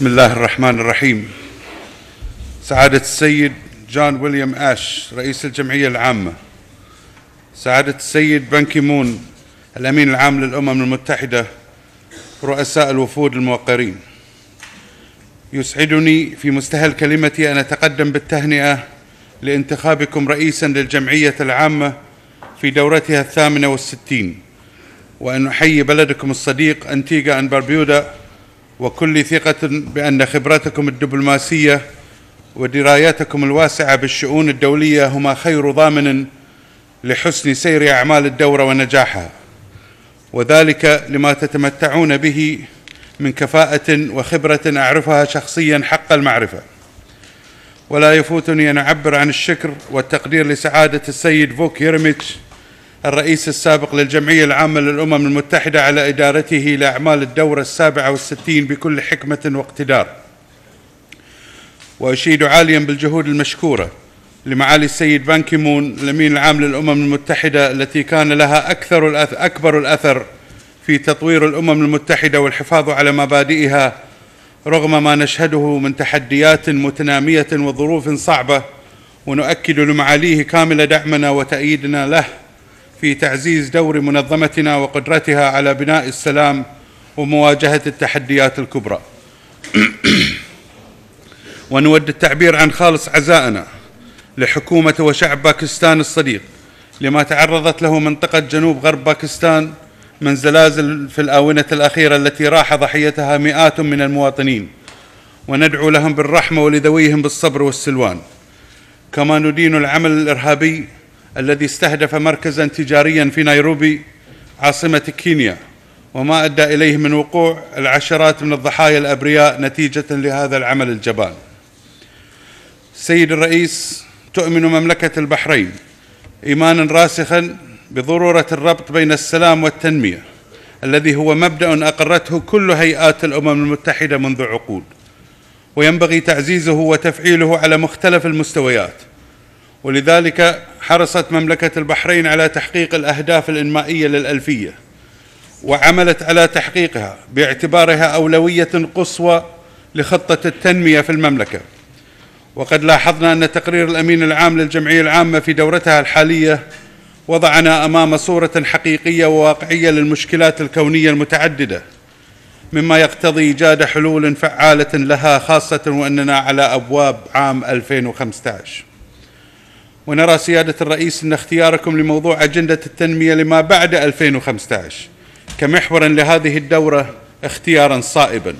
بسم الله الرحمن الرحيم سعادة السيد جون ويليام آش رئيس الجمعية العامة سعادة السيد بنكي مون الأمين العام للأمم المتحدة رؤساء الوفود الموقرين يسعدني في مستهل كلمتي أن أتقدم بالتهنئة لانتخابكم رئيسا للجمعية العامة في دورتها الثامنة والستين وأن أحيي بلدكم الصديق أنتيغا أن باربيودا وكل ثقة بأن خبرتكم الدبلوماسية ودرايتكم الواسعة بالشؤون الدولية هما خير ضامن لحسن سير أعمال الدورة ونجاحها وذلك لما تتمتعون به من كفاءة وخبرة أعرفها شخصيا حق المعرفة ولا يفوتني أن أعبر عن الشكر والتقدير لسعادة السيد فوك يرميتش الرئيس السابق للجمعية العامة للأمم المتحدة على إدارته لأعمال الدورة السابعة والستين بكل حكمة واقتدار وأشيد عاليا بالجهود المشكورة لمعالي السيد بان كيمون الأمين العام للأمم المتحدة التي كان لها أكثر الأث... أكبر الأثر في تطوير الأمم المتحدة والحفاظ على مبادئها رغم ما نشهده من تحديات متنامية وظروف صعبة ونؤكد لمعاليه كامل دعمنا وتأييدنا له في تعزيز دور منظمتنا وقدرتها على بناء السلام ومواجهة التحديات الكبرى ونود التعبير عن خالص عزائنا لحكومة وشعب باكستان الصديق لما تعرضت له منطقة جنوب غرب باكستان من زلازل في الآونة الأخيرة التي راح ضحيتها مئات من المواطنين وندعو لهم بالرحمة ولذويهم بالصبر والسلوان كما ندين العمل الإرهابي الذي استهدف مركزا تجاريا في نيروبي عاصمة كينيا وما أدى إليه من وقوع العشرات من الضحايا الأبرياء نتيجة لهذا العمل الجبان سيد الرئيس تؤمن مملكة البحرين إيمانا راسخا بضرورة الربط بين السلام والتنمية الذي هو مبدأ أقرته كل هيئات الأمم المتحدة منذ عقود وينبغي تعزيزه وتفعيله على مختلف المستويات ولذلك حرصت مملكة البحرين على تحقيق الأهداف الإنمائية للألفية وعملت على تحقيقها باعتبارها أولوية قصوى لخطة التنمية في المملكة وقد لاحظنا أن تقرير الأمين العام للجمعية العامة في دورتها الحالية وضعنا أمام صورة حقيقية وواقعية للمشكلات الكونية المتعددة مما يقتضي إيجاد حلول فعالة لها خاصة وأننا على أبواب عام 2015 ونرى سيادة الرئيس أن اختياركم لموضوع أجندة التنمية لما بعد 2015 كمحور لهذه الدورة اختيارا صائبا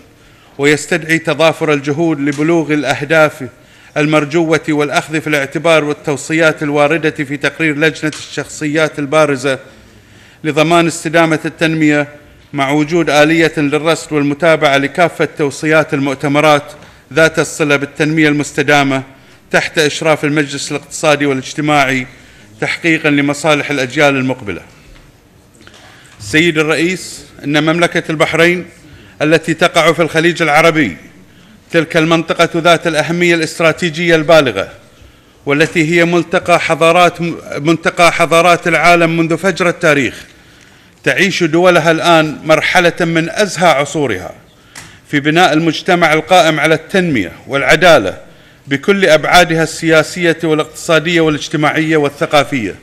ويستدعي تضافر الجهود لبلوغ الأهداف المرجوة والأخذ في الاعتبار والتوصيات الواردة في تقرير لجنة الشخصيات البارزة لضمان استدامة التنمية مع وجود آلية للرصد والمتابعة لكافة توصيات المؤتمرات ذات الصلة بالتنمية المستدامة تحت إشراف المجلس الاقتصادي والاجتماعي تحقيقا لمصالح الأجيال المقبلة سيد الرئيس إن مملكة البحرين التي تقع في الخليج العربي تلك المنطقة ذات الأهمية الاستراتيجية البالغة والتي هي ملتقى حضارات منتقى حضارات العالم منذ فجر التاريخ تعيش دولها الآن مرحلة من أزهى عصورها في بناء المجتمع القائم على التنمية والعدالة بكل ابعادها السياسيه والاقتصاديه والاجتماعيه والثقافيه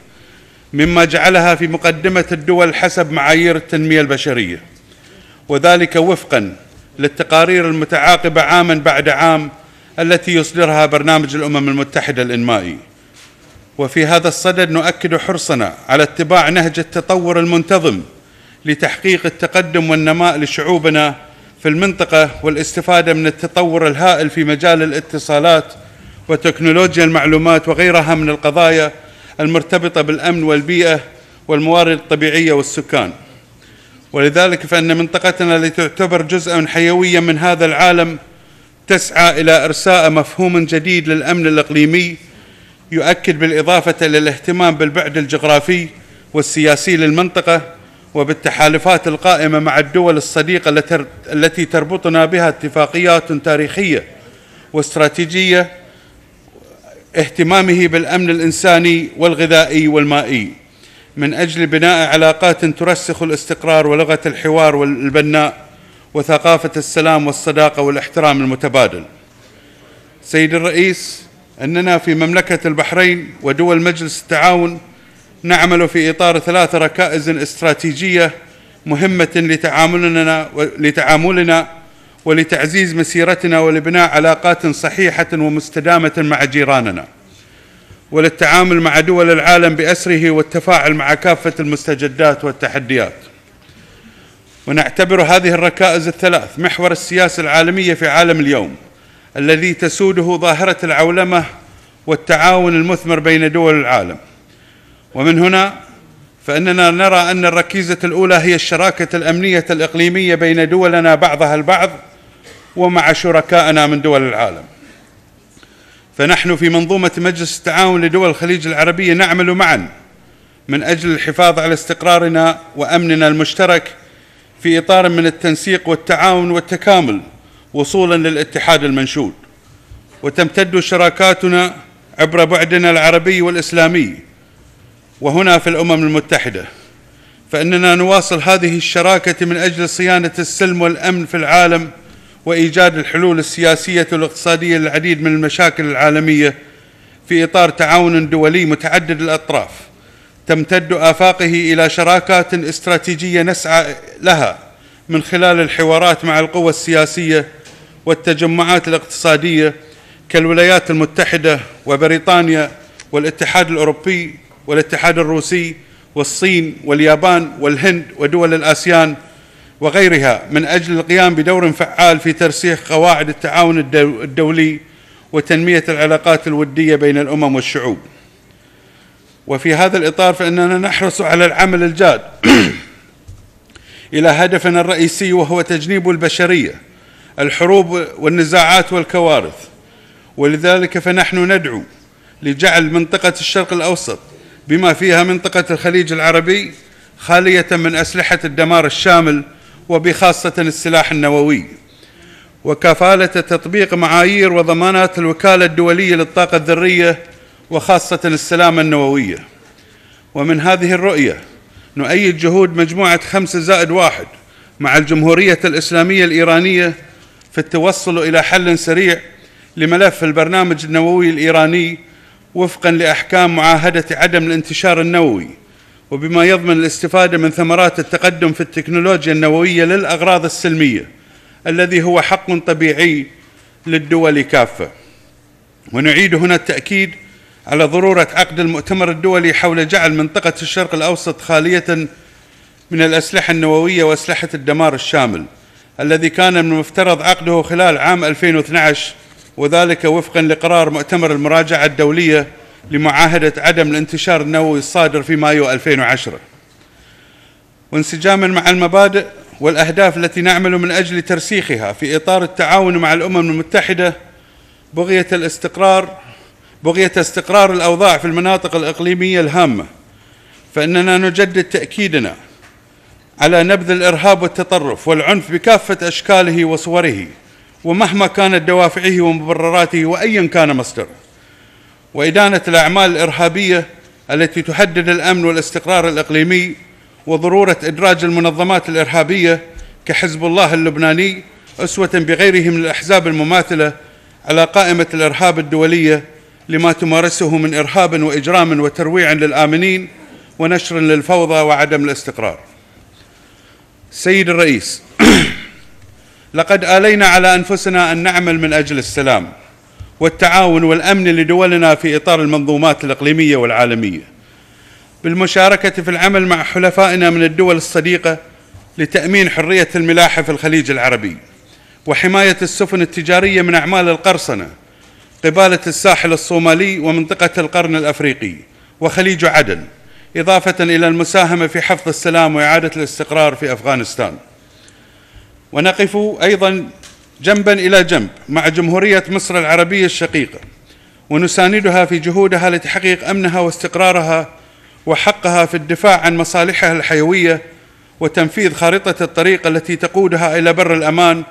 مما جعلها في مقدمه الدول حسب معايير التنميه البشريه وذلك وفقا للتقارير المتعاقبه عاما بعد عام التي يصدرها برنامج الامم المتحده الانمائي وفي هذا الصدد نؤكد حرصنا على اتباع نهج التطور المنتظم لتحقيق التقدم والنماء لشعوبنا في المنطقة والاستفادة من التطور الهائل في مجال الاتصالات وتكنولوجيا المعلومات وغيرها من القضايا المرتبطة بالأمن والبيئة والموارد الطبيعية والسكان ولذلك فإن منطقتنا التي تعتبر جزءا حيويا من هذا العالم تسعى إلى إرساء مفهوم جديد للأمن الإقليمي يؤكد بالإضافة إلى الاهتمام بالبعد الجغرافي والسياسي للمنطقة وبالتحالفات القائمة مع الدول الصديقة التي تربطنا بها اتفاقيات تاريخية واستراتيجية اهتمامه بالأمن الإنساني والغذائي والمائي من أجل بناء علاقات ترسخ الاستقرار ولغة الحوار والبناء وثقافة السلام والصداقة والاحترام المتبادل سيد الرئيس أننا في مملكة البحرين ودول مجلس التعاون نعمل في إطار ثلاث ركائز استراتيجية مهمة لتعاملنا لتعاملنا ولتعزيز مسيرتنا ولبناء علاقات صحيحة ومستدامة مع جيراننا وللتعامل مع دول العالم بأسره والتفاعل مع كافة المستجدات والتحديات ونعتبر هذه الركائز الثلاث محور السياسة العالمية في عالم اليوم الذي تسوده ظاهرة العولمة والتعاون المثمر بين دول العالم ومن هنا فإننا نرى أن الركيزة الأولى هي الشراكة الأمنية الإقليمية بين دولنا بعضها البعض ومع شركائنا من دول العالم فنحن في منظومة مجلس التعاون لدول الخليج العربية نعمل معا من أجل الحفاظ على استقرارنا وأمننا المشترك في إطار من التنسيق والتعاون والتكامل وصولا للاتحاد المنشود وتمتد شراكاتنا عبر بعدنا العربي والإسلامي وهنا في الامم المتحده فاننا نواصل هذه الشراكه من اجل صيانه السلم والامن في العالم وايجاد الحلول السياسيه والاقتصاديه للعديد من المشاكل العالميه في اطار تعاون دولي متعدد الاطراف تمتد افاقه الى شراكات استراتيجيه نسعى لها من خلال الحوارات مع القوى السياسيه والتجمعات الاقتصاديه كالولايات المتحده وبريطانيا والاتحاد الاوروبي والاتحاد الروسي والصين واليابان والهند ودول الآسيان وغيرها من أجل القيام بدور فعال في ترسيخ قواعد التعاون الدولي وتنمية العلاقات الودية بين الأمم والشعوب وفي هذا الإطار فإننا نحرص على العمل الجاد إلى هدفنا الرئيسي وهو تجنيب البشرية الحروب والنزاعات والكوارث ولذلك فنحن ندعو لجعل منطقة الشرق الأوسط بما فيها منطقة الخليج العربي خالية من أسلحة الدمار الشامل وبخاصة السلاح النووي وكفالة تطبيق معايير وضمانات الوكالة الدولية للطاقة الذرية وخاصة السلامة النووية ومن هذه الرؤية نؤيد جهود مجموعة خمسة زائد واحد مع الجمهورية الإسلامية الإيرانية في التوصل إلى حل سريع لملف البرنامج النووي الإيراني وفقا لأحكام معاهدة عدم الانتشار النووي وبما يضمن الاستفادة من ثمرات التقدم في التكنولوجيا النووية للأغراض السلمية الذي هو حق طبيعي للدول كافة ونعيد هنا التأكيد على ضرورة عقد المؤتمر الدولي حول جعل منطقة الشرق الأوسط خالية من الأسلحة النووية وأسلحة الدمار الشامل الذي كان من المفترض عقده خلال عام 2012 وذلك وفقا لقرار مؤتمر المراجعة الدولية لمعاهدة عدم الانتشار النووي الصادر في مايو 2010 وانسجاما مع المبادئ والأهداف التي نعمل من أجل ترسيخها في إطار التعاون مع الأمم المتحدة بغية الاستقرار بغية استقرار الأوضاع في المناطق الإقليمية الهامة فإننا نجدد تأكيدنا على نبذ الإرهاب والتطرف والعنف بكافة أشكاله وصوره ومهما كانت دوافعه ومبرراته وايا كان مصدره وادانه الاعمال الارهابيه التي تهدد الامن والاستقرار الاقليمي وضروره ادراج المنظمات الارهابيه كحزب الله اللبناني اسوه بغيره من الاحزاب المماثله على قائمه الارهاب الدوليه لما تمارسه من ارهاب واجرام وترويع للامنين ونشر للفوضى وعدم الاستقرار سيد الرئيس لقد آلينا على أنفسنا أن نعمل من أجل السلام والتعاون والأمن لدولنا في إطار المنظومات الإقليمية والعالمية بالمشاركة في العمل مع حلفائنا من الدول الصديقة لتأمين حرية الملاحة في الخليج العربي وحماية السفن التجارية من أعمال القرصنة قبالة الساحل الصومالي ومنطقة القرن الأفريقي وخليج عدن إضافة إلى المساهمة في حفظ السلام وإعادة الاستقرار في أفغانستان ونقف أيضا جنبا إلى جنب مع جمهورية مصر العربية الشقيقة ونساندها في جهودها لتحقيق أمنها واستقرارها وحقها في الدفاع عن مصالحها الحيوية وتنفيذ خارطة الطريق التي تقودها إلى بر الأمان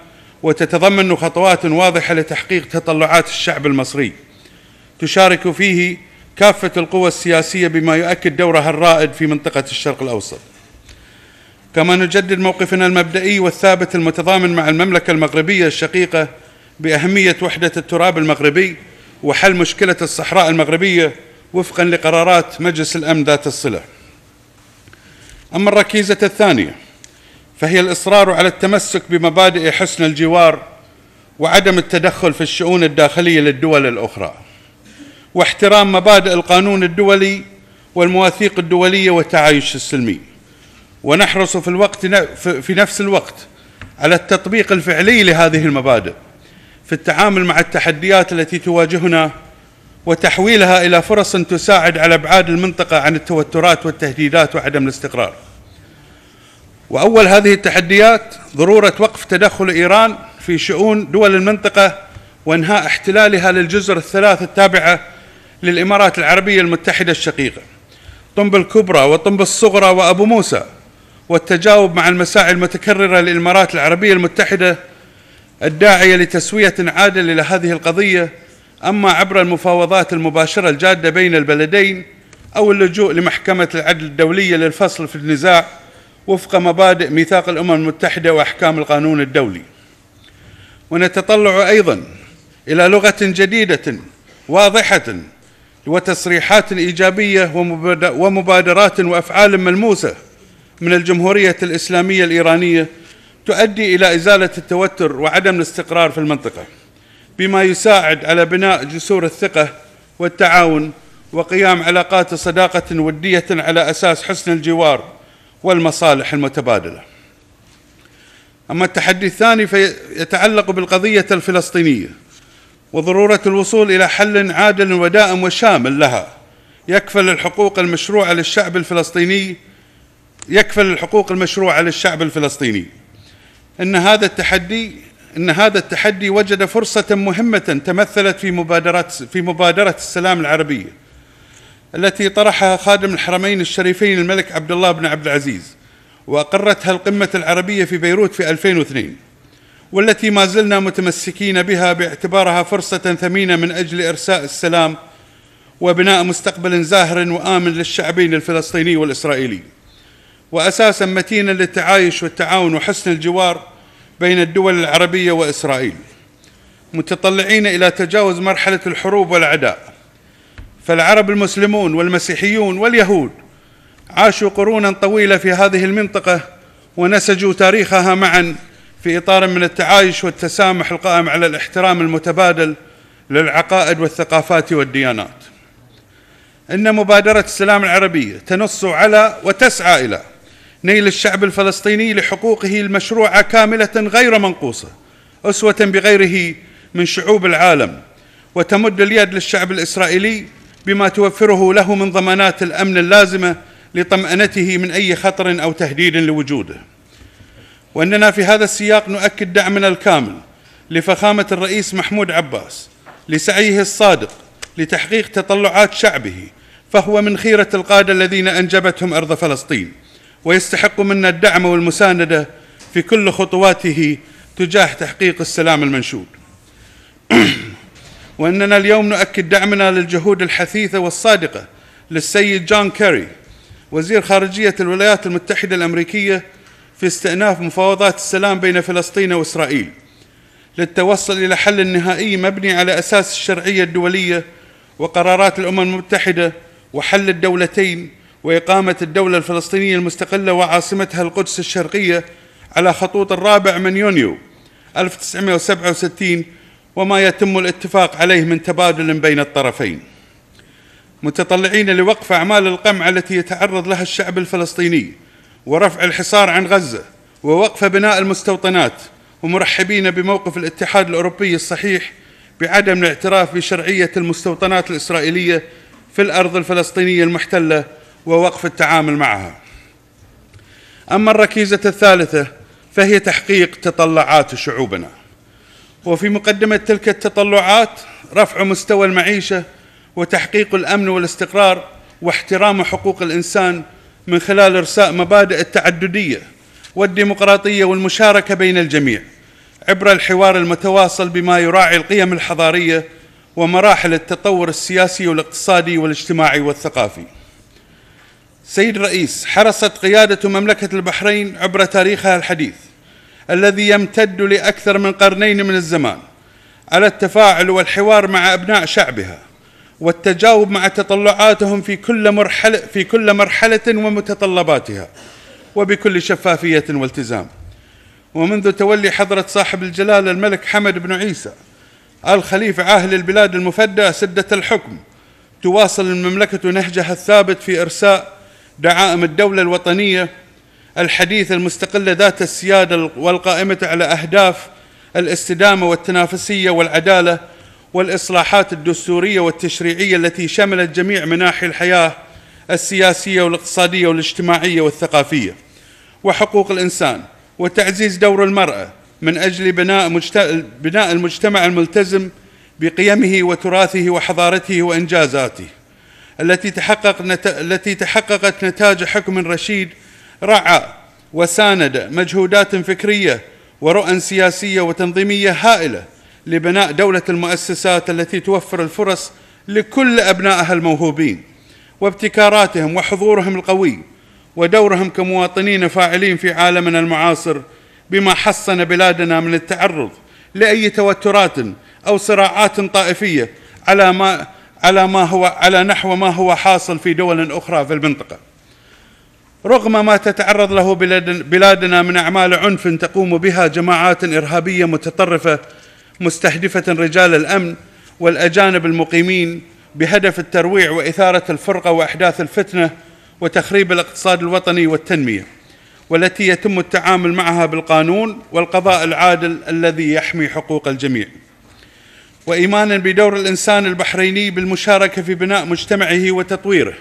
وتتضمن خطوات واضحة لتحقيق تطلعات الشعب المصري تشارك فيه كافة القوى السياسية بما يؤكد دورها الرائد في منطقة الشرق الأوسط كما نجدد موقفنا المبدئي والثابت المتضامن مع المملكة المغربية الشقيقة بأهمية وحدة التراب المغربي وحل مشكلة الصحراء المغربية وفقا لقرارات مجلس الأمن ذات الصلة أما الركيزة الثانية فهي الإصرار على التمسك بمبادئ حسن الجوار وعدم التدخل في الشؤون الداخلية للدول الأخرى واحترام مبادئ القانون الدولي والمواثيق الدولية والتعايش السلمي ونحرص في الوقت في نفس الوقت على التطبيق الفعلي لهذه المبادئ في التعامل مع التحديات التي تواجهنا وتحويلها الى فرص تساعد على ابعاد المنطقه عن التوترات والتهديدات وعدم الاستقرار. واول هذه التحديات ضروره وقف تدخل ايران في شؤون دول المنطقه وانهاء احتلالها للجزر الثلاث التابعه للامارات العربيه المتحده الشقيقه. طنب الكبرى وطنب الصغرى وابو موسى والتجاوب مع المساعي المتكررة للإمارات العربية المتحدة الداعية لتسوية عادلة لهذه القضية أما عبر المفاوضات المباشرة الجادة بين البلدين أو اللجوء لمحكمة العدل الدولية للفصل في النزاع وفق مبادئ ميثاق الأمم المتحدة وأحكام القانون الدولي ونتطلع أيضا إلى لغة جديدة واضحة وتصريحات إيجابية ومبادرات وأفعال ملموسة من الجمهورية الإسلامية الإيرانية تؤدي إلى إزالة التوتر وعدم الاستقرار في المنطقة بما يساعد على بناء جسور الثقة والتعاون وقيام علاقات صداقة ودية على أساس حسن الجوار والمصالح المتبادلة أما التحدي الثاني فيتعلق بالقضية الفلسطينية وضرورة الوصول إلى حل عادل ودائم وشامل لها يكفل الحقوق المشروعة للشعب الفلسطيني يكفل الحقوق المشروعة للشعب الفلسطيني إن هذا التحدي إن هذا التحدي وجد فرصة مهمة تمثلت في مبادرة في مبادرة السلام العربية التي طرحها خادم الحرمين الشريفين الملك عبد الله بن عبد العزيز وأقرتها القمة العربية في بيروت في 2002 والتي ما زلنا متمسكين بها باعتبارها فرصة ثمينة من أجل إرساء السلام وبناء مستقبل زاهر وآمن للشعبين الفلسطيني والإسرائيلي وأساسا متينا للتعايش والتعاون وحسن الجوار بين الدول العربية وإسرائيل متطلعين إلى تجاوز مرحلة الحروب والعداء فالعرب المسلمون والمسيحيون واليهود عاشوا قرونا طويلة في هذه المنطقة ونسجوا تاريخها معا في إطار من التعايش والتسامح القائم على الاحترام المتبادل للعقائد والثقافات والديانات إن مبادرة السلام العربية تنص على وتسعى إلى نيل الشعب الفلسطيني لحقوقه المشروعه كامله غير منقوصه اسوه بغيره من شعوب العالم وتمد اليد للشعب الاسرائيلي بما توفره له من ضمانات الامن اللازمه لطمانته من اي خطر او تهديد لوجوده واننا في هذا السياق نؤكد دعمنا الكامل لفخامه الرئيس محمود عباس لسعيه الصادق لتحقيق تطلعات شعبه فهو من خيره القاده الذين انجبتهم ارض فلسطين ويستحق منا الدعم والمساندة في كل خطواته تجاه تحقيق السلام المنشود وأننا اليوم نؤكد دعمنا للجهود الحثيثة والصادقة للسيد جون كيري وزير خارجية الولايات المتحدة الأمريكية في استئناف مفاوضات السلام بين فلسطين وإسرائيل للتوصل إلى حل نهائي مبني على أساس الشرعية الدولية وقرارات الأمم المتحدة وحل الدولتين وإقامة الدولة الفلسطينية المستقلة وعاصمتها القدس الشرقية على خطوط الرابع من يونيو 1967 وما يتم الاتفاق عليه من تبادل بين الطرفين متطلعين لوقف أعمال القمع التي يتعرض لها الشعب الفلسطيني ورفع الحصار عن غزة ووقف بناء المستوطنات ومرحبين بموقف الاتحاد الأوروبي الصحيح بعدم الاعتراف بشرعية المستوطنات الإسرائيلية في الأرض الفلسطينية المحتلة ووقف التعامل معها أما الركيزة الثالثة فهي تحقيق تطلعات شعوبنا وفي مقدمة تلك التطلعات رفع مستوى المعيشة وتحقيق الأمن والاستقرار واحترام حقوق الإنسان من خلال إرساء مبادئ التعددية والديمقراطية والمشاركة بين الجميع عبر الحوار المتواصل بما يراعي القيم الحضارية ومراحل التطور السياسي والاقتصادي والاجتماعي والثقافي سيد الرئيس حرصت قيادة مملكة البحرين عبر تاريخها الحديث الذي يمتد لأكثر من قرنين من الزمان على التفاعل والحوار مع أبناء شعبها والتجاوب مع تطلعاتهم في كل مرحلة في كل مرحلة ومتطلباتها وبكل شفافية والتزام ومنذ تولي حضرة صاحب الجلالة الملك حمد بن عيسى الخليفة عاهل البلاد المفدى سدة الحكم تواصل المملكة نهجها الثابت في إرساء دعائم الدولة الوطنية الحديثة المستقلة ذات السيادة والقائمة على أهداف الاستدامة والتنافسية والعدالة والإصلاحات الدستورية والتشريعية التي شملت جميع مناحي الحياة السياسية والاقتصادية والاجتماعية والثقافية وحقوق الإنسان وتعزيز دور المرأة من أجل بناء, مجت... بناء المجتمع الملتزم بقيمه وتراثه وحضارته وإنجازاته التي تحقق نت... التي تحققت نتاج حكم رشيد رعى وساند مجهودات فكريه ورؤى سياسيه وتنظيميه هائله لبناء دوله المؤسسات التي توفر الفرص لكل ابنائها الموهوبين وابتكاراتهم وحضورهم القوي ودورهم كمواطنين فاعلين في عالمنا المعاصر بما حصن بلادنا من التعرض لاي توترات او صراعات طائفيه على ما على ما هو على نحو ما هو حاصل في دول أخرى في المنطقة رغم ما تتعرض له بلادنا من أعمال عنف تقوم بها جماعات إرهابية متطرفة مستهدفة رجال الأمن والأجانب المقيمين بهدف الترويع وإثارة الفرقة وأحداث الفتنة وتخريب الاقتصاد الوطني والتنمية والتي يتم التعامل معها بالقانون والقضاء العادل الذي يحمي حقوق الجميع وإيمانا بدور الإنسان البحريني بالمشاركة في بناء مجتمعه وتطويره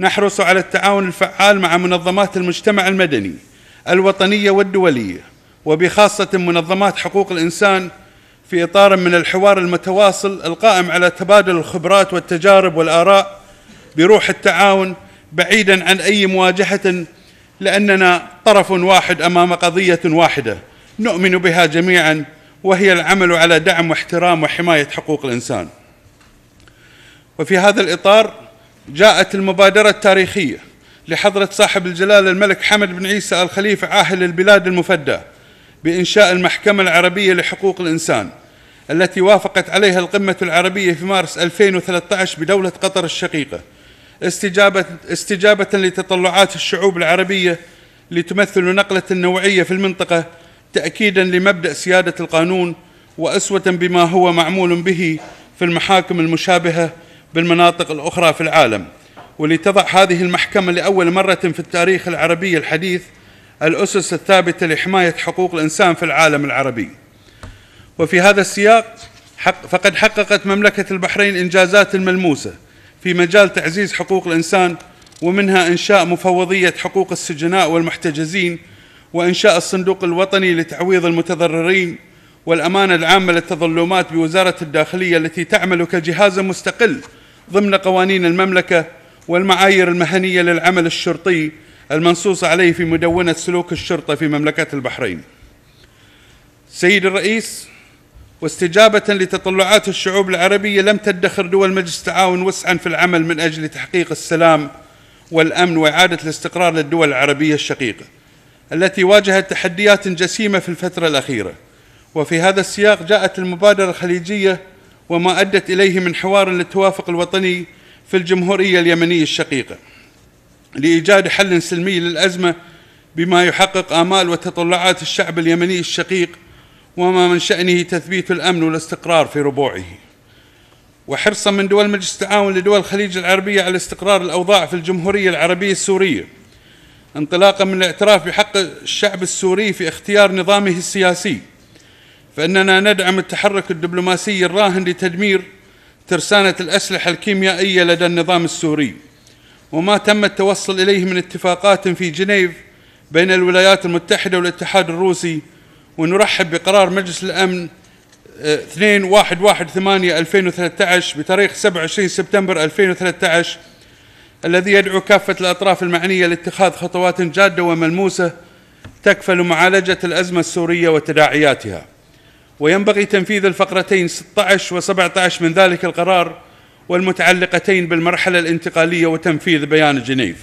نحرص على التعاون الفعال مع منظمات المجتمع المدني الوطنية والدولية وبخاصة منظمات حقوق الإنسان في إطار من الحوار المتواصل القائم على تبادل الخبرات والتجارب والآراء بروح التعاون بعيدا عن أي مواجهة لأننا طرف واحد أمام قضية واحدة نؤمن بها جميعا وهي العمل على دعم واحترام وحماية حقوق الإنسان وفي هذا الإطار جاءت المبادرة التاريخية لحضرة صاحب الجلالة الملك حمد بن عيسى الخليفة عاهل البلاد المفدى بإنشاء المحكمة العربية لحقوق الإنسان التي وافقت عليها القمة العربية في مارس 2013 بدولة قطر الشقيقة استجابة, استجابة لتطلعات الشعوب العربية لتمثل نقلة نوعية في المنطقة تأكيدا لمبدأ سيادة القانون وأسوة بما هو معمول به في المحاكم المشابهة بالمناطق الأخرى في العالم ولتضع هذه المحكمة لأول مرة في التاريخ العربي الحديث الأسس الثابتة لحماية حقوق الإنسان في العالم العربي وفي هذا السياق حق فقد حققت مملكة البحرين إنجازات ملموسة في مجال تعزيز حقوق الإنسان ومنها إنشاء مفوضية حقوق السجناء والمحتجزين وإنشاء الصندوق الوطني لتعويض المتضررين والأمانة العامة للتظلمات بوزارة الداخلية التي تعمل كجهاز مستقل ضمن قوانين المملكة والمعايير المهنية للعمل الشرطي المنصوص عليه في مدونة سلوك الشرطة في مملكة البحرين سيد الرئيس واستجابة لتطلعات الشعوب العربية لم تدخر دول مجلس التعاون وسعا في العمل من أجل تحقيق السلام والأمن وإعادة الاستقرار للدول العربية الشقيقة التي واجهت تحديات جسيمة في الفترة الأخيرة وفي هذا السياق جاءت المبادرة الخليجية وما أدت إليه من حوار للتوافق الوطني في الجمهورية اليمنية الشقيقة لإيجاد حل سلمي للأزمة بما يحقق آمال وتطلعات الشعب اليمني الشقيق وما من شأنه تثبيت الأمن والاستقرار في ربوعه وحرصا من دول مجلس التعاون لدول الخليج العربية على استقرار الأوضاع في الجمهورية العربية السورية انطلاقا من الاعتراف بحق الشعب السوري في اختيار نظامه السياسي فإننا ندعم التحرك الدبلوماسي الراهن لتدمير ترسانة الأسلحة الكيميائية لدى النظام السوري وما تم التوصل إليه من اتفاقات في جنيف بين الولايات المتحدة والاتحاد الروسي ونرحب بقرار مجلس الأمن 2118 آه، 2013 بتاريخ 27 سبتمبر 2013 الذي يدعو كافة الأطراف المعنية لاتخاذ خطوات جادة وملموسة تكفل معالجة الأزمة السورية وتداعياتها وينبغي تنفيذ الفقرتين 16 و17 من ذلك القرار والمتعلقتين بالمرحلة الانتقالية وتنفيذ بيان جنيف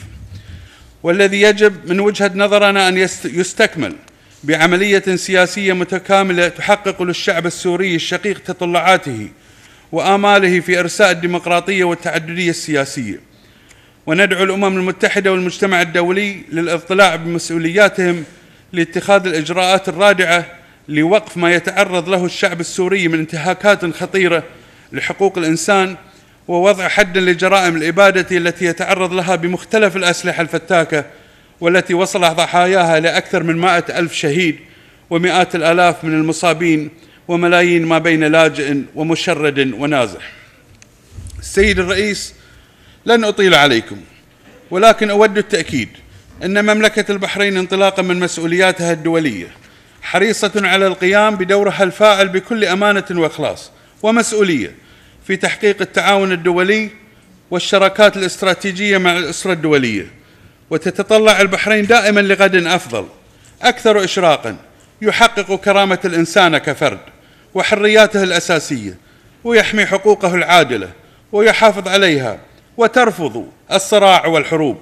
والذي يجب من وجهة نظرنا أن يستكمل بعملية سياسية متكاملة تحقق للشعب السوري الشقيق تطلعاته وآماله في إرساء الديمقراطية والتعددية السياسية وندعو الأمم المتحدة والمجتمع الدولي للاضطلاع بمسؤولياتهم لاتخاذ الإجراءات الرادعة لوقف ما يتعرض له الشعب السوري من انتهاكات خطيرة لحقوق الإنسان ووضع حد لجرائم الإبادة التي يتعرض لها بمختلف الأسلحة الفتاكة والتي وصل ضحاياها لأكثر من مائة ألف شهيد ومئات الآلاف من المصابين وملايين ما بين لاجئ ومشرد ونازح السيد الرئيس لن أطيل عليكم ولكن أود التأكيد أن مملكة البحرين انطلاقا من مسؤولياتها الدولية حريصة على القيام بدورها الفاعل بكل أمانة وإخلاص ومسؤولية في تحقيق التعاون الدولي والشراكات الاستراتيجية مع الأسرة الدولية وتتطلع البحرين دائما لغد أفضل أكثر إشراقا يحقق كرامة الإنسان كفرد وحرياته الأساسية ويحمي حقوقه العادلة ويحافظ عليها وترفض الصراع والحروب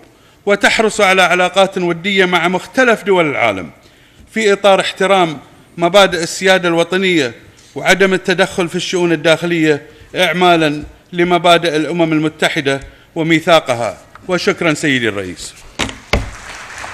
وتحرص على علاقات وديه مع مختلف دول العالم في اطار احترام مبادئ السياده الوطنيه وعدم التدخل في الشؤون الداخليه اعمالا لمبادئ الامم المتحده وميثاقها وشكرا سيدي الرئيس